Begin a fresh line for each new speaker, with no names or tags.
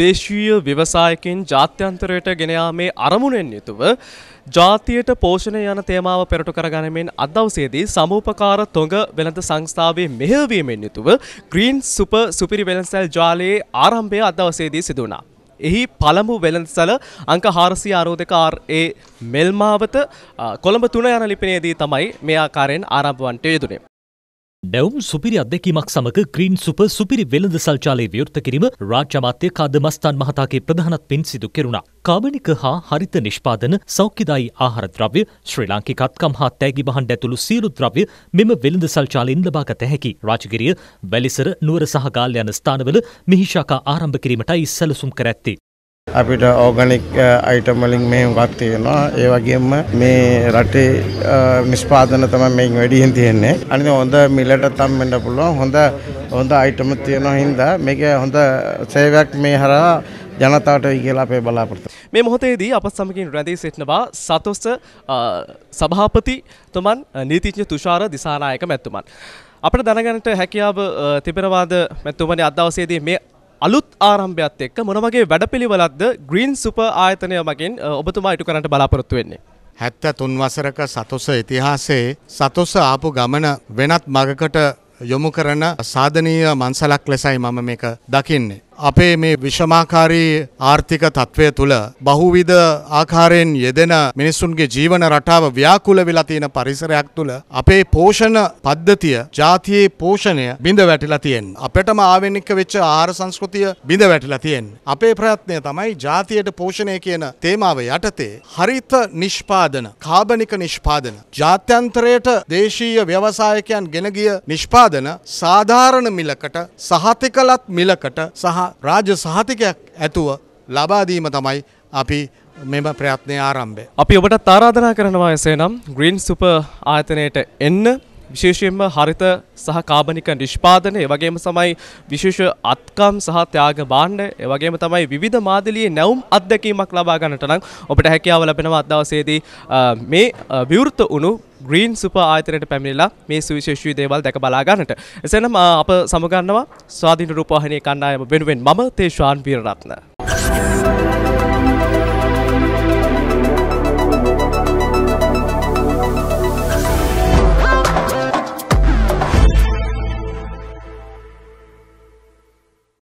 දේශීය ව්‍යවසායකින් ජාත්‍යන්තරයට ගෙනයාමේ අරමුණෙන් යුතුව ජාතියට පෝෂණය යන තේමාව පෙරට කරගනමෙන් අදවසේදී සමූපකාර තොඟ වෙළඳ සංස්ථාවේ මෙහවීමෙන් යුතුව ග්‍රීන් සුප සුපිරි වෙළසැල් ජාලයේ ආරම්භය අදවසේදී සිදුනා. එහි පළමු වෙළඳසල අංක හාරසි අරෝධකාර් ඒ මෙල්මාවත කොළඹ තුන යන ලිපිනේදී තමයි මේ ආකාරයෙන් ආරම්භවන්ට යෙදුනේ.
දැවුම් සුපිරි අත්දැකීමක් සමඟ ක්‍රීන් සුප සුපිරි වෙළඳ සල්චාලය විවෘත කිරීම රාජ්‍ය අමාත්‍ය කාද මස්තාන් මහතාගේ ප්‍රධානත්වෙන් සිදු කෙරුණා. කාබනික හා හරිත නිෂ්පාදන සෞඛ්‍යදායි ආහාර ද්‍රව්‍ය ශ්‍රී ලාංකිකත්කම් හා තෑගි බහන් ඇතුළු සියලු ද්‍රව්‍ය මෙම වෙළඳ සල්චාලයෙන් ලබාගත හැකි. රාජගිරිය, වැලිසර, නුවර සහ ගාල්ල යන ස්ථානවල මිහිශාකා ආරම්භ කිරීමටයි සැලසුම් කර ඇත්තේ.
අපිට ඕගනික් අයිටම් වලින් මේ හුඟක් තියෙනවා. ඒ වගේම මේ රටේ නිෂ්පාදන තමයි මේන් වැඩියෙන් තියෙන්නේ. අනිත් හොඳ මිලට තම්බෙන්න පුළුවන්. හොඳ හොඳ අයිටම් තියෙනවා හින්දා මේක හොඳ සේවයක් මේ හරහා ජනතාවට කියලා අපේ බලාපොරොත්තු.
මේ මොහොතේදී අප සමගින් රැඳී සිටිනවා සතොස්ස සභාපති තුමන් නීතිඥ තුෂාර දිසානායක මැතිතුමන්. අපට දැනගන්නට හැකියාව තිබෙනවාද මැතිතුමනි අද දවසේදී මේ අලුත් ආරම්භයත් එක්ක මොන වගේ වැඩපිළිවෙලක්ද ග්‍රීන් සුපර් ආයතනය මගින් ඔබතුමා ඉටු කරන්නට බලාපොරොත්තු වෙන්නේ?
73 වසරක සතොස ඉතිහාසයේ සතොස ආපු ගමන වෙනත් මගකට යොමු කරන සාධනීය මන්සලක් ලෙසයි මම මේක දකින්නේ. අපේ මේ විෂමාකාරී ආර්ථික තත්ත්වය තුළ බහුවිධ ආකාරයෙන් යෙදෙන මිනිස්සුන්ගේ ජීවන රටාව ව්‍යාකුල වෙලා තියෙන පරිසරයක් තුළ අපේ පෝෂණ පද්ධතිය ජාතියේ පෝෂණය බිඳ වැටිලා තියෙන. අපටම ආවෙනික වෙච්ච ආහාර සංස්කෘතිය බිඳ වැටිලා තියෙන. අපේ ප්‍රයත්නය තමයි ජාතියට පෝෂණය කියන තේමාව යටතේ හරිත නිෂ්පාදන, කාබනික නිෂ්පාදන, ජාත්‍යන්තරයට දේශීය ව්‍යවසායකයන් ගෙන ගිය නිෂ්පාදන සාධාරණ මිලකට සහතිකලත් මිලකට සහ රාජ්‍ය සහතිකයක් ඇතුව ලබාදීම තමයි අපි මෙම ප්‍රයත්නය ආරම්භය. අපි ඔබට
තාරාධනා කරනවා එසේ නම් ග්‍රීන් සුප ආයතනයට එන්න විශේෂයෙන්ම හරිත සහ කාබනික නිෂ්පාදනය එවගේම සමයි විශේෂ අත්කම් සහ ත්‍යාග භාණ්ඩ එවගේම තමයි විධ මාදලියේ නැවුම් අත්දැකීමක් ලබා ගන්නට නම් ඔබට හැකියාව ලැබෙනවා අදවසේදී මේ විවෘත වුණු ග්‍රීන් සුප ආයතනයට පැමිණිලා මේ සුවිශේෂී දේවල් දැක බලා ගන්නට. එසේනම් අප සමගන්නවා ස්වාධීන රූපවාහිනී කණ්ඩායම වෙනුවෙන් මම තේෂාන් වීරරත්න.